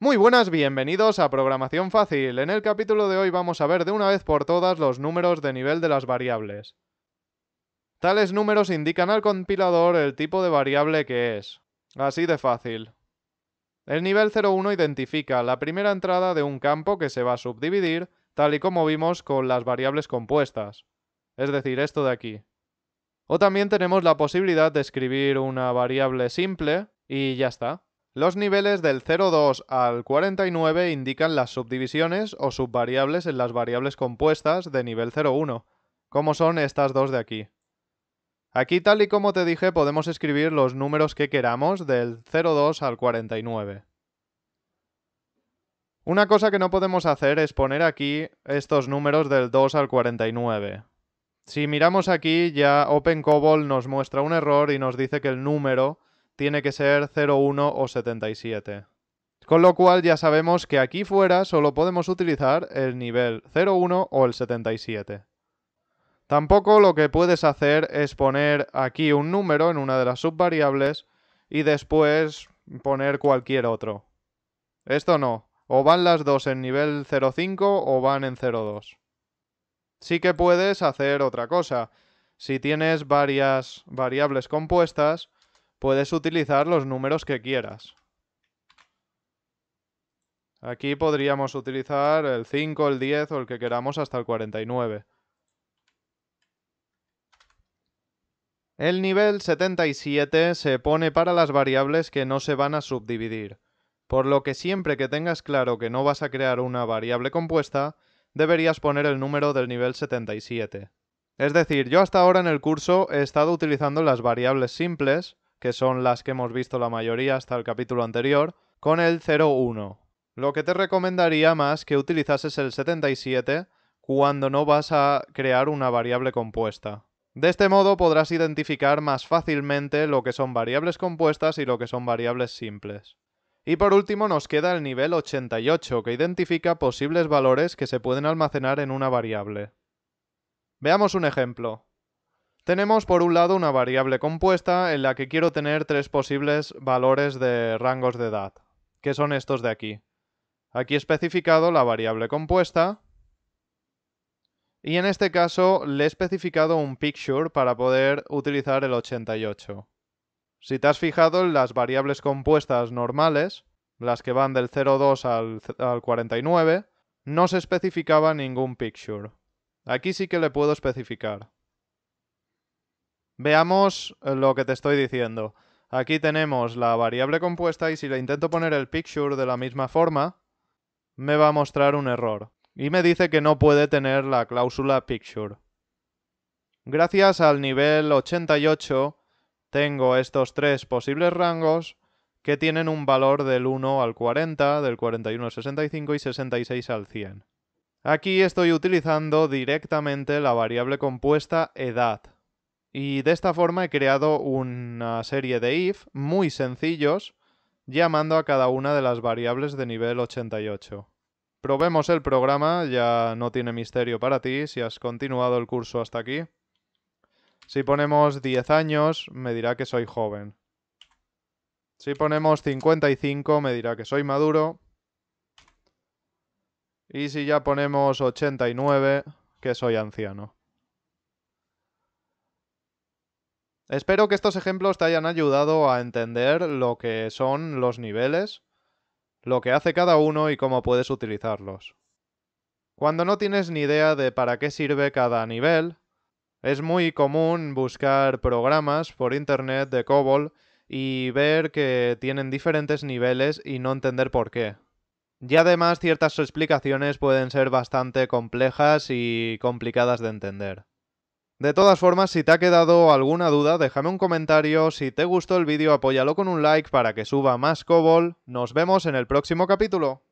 Muy buenas, bienvenidos a Programación Fácil. En el capítulo de hoy vamos a ver de una vez por todas los números de nivel de las variables. Tales números indican al compilador el tipo de variable que es. Así de fácil. El nivel 01 identifica la primera entrada de un campo que se va a subdividir, tal y como vimos con las variables compuestas, es decir, esto de aquí. O también tenemos la posibilidad de escribir una variable simple y ya está. Los niveles del 02 al 49 indican las subdivisiones o subvariables en las variables compuestas de nivel 01, como son estas dos de aquí. Aquí tal y como te dije podemos escribir los números que queramos del 02 al 49. Una cosa que no podemos hacer es poner aquí estos números del 2 al 49. Si miramos aquí ya OpenCOBOL nos muestra un error y nos dice que el número tiene que ser 01 o 77. Con lo cual ya sabemos que aquí fuera solo podemos utilizar el nivel 01 o el 77. Tampoco lo que puedes hacer es poner aquí un número en una de las subvariables y después poner cualquier otro. Esto no. O van las dos en nivel 0.5 o van en 0.2. Sí que puedes hacer otra cosa. Si tienes varias variables compuestas, puedes utilizar los números que quieras. Aquí podríamos utilizar el 5, el 10 o el que queramos hasta el 49. El nivel 77 se pone para las variables que no se van a subdividir, por lo que siempre que tengas claro que no vas a crear una variable compuesta, deberías poner el número del nivel 77. Es decir, yo hasta ahora en el curso he estado utilizando las variables simples, que son las que hemos visto la mayoría hasta el capítulo anterior, con el 01. Lo que te recomendaría más que utilizases el 77 cuando no vas a crear una variable compuesta. De este modo podrás identificar más fácilmente lo que son variables compuestas y lo que son variables simples. Y por último nos queda el nivel 88, que identifica posibles valores que se pueden almacenar en una variable. Veamos un ejemplo. Tenemos por un lado una variable compuesta en la que quiero tener tres posibles valores de rangos de edad, que son estos de aquí. Aquí he especificado la variable compuesta, y en este caso le he especificado un picture para poder utilizar el 88. Si te has fijado en las variables compuestas normales, las que van del 02 al, 49, no se especificaba ningún picture. Aquí sí que le puedo especificar. Veamos eh, lo que te estoy diciendo. Aquí tenemos la variable compuesta y si le intento poner el picture de la misma forma, me va a mostrar un error. Y me dice que no puede tener la cláusula Picture. Gracias al nivel 88 tengo estos tres posibles rangos que tienen un valor del 1 al 40, del 41 al 65 y 66 al 100. Aquí estoy utilizando directamente la variable compuesta edad. Y de esta forma he creado una serie de if muy sencillos llamando a cada una de las variables de nivel 88. Probemos el programa, ya no tiene misterio para ti si has continuado el curso hasta aquí. Si ponemos 10 años, me dirá que soy joven. Si ponemos 55, me dirá que soy maduro. Y si ya ponemos 89, que soy anciano. Espero que estos ejemplos te hayan ayudado a entender lo que son los niveles lo que hace cada uno y cómo puedes utilizarlos. Cuando no tienes ni idea de para qué sirve cada nivel, es muy común buscar programas por internet de COBOL y ver que tienen diferentes niveles y no entender por qué. Y además ciertas explicaciones pueden ser bastante complejas y complicadas de entender. De todas formas, si te ha quedado alguna duda, déjame un comentario, si te gustó el vídeo apóyalo con un like para que suba más COBOL. Nos vemos en el próximo capítulo.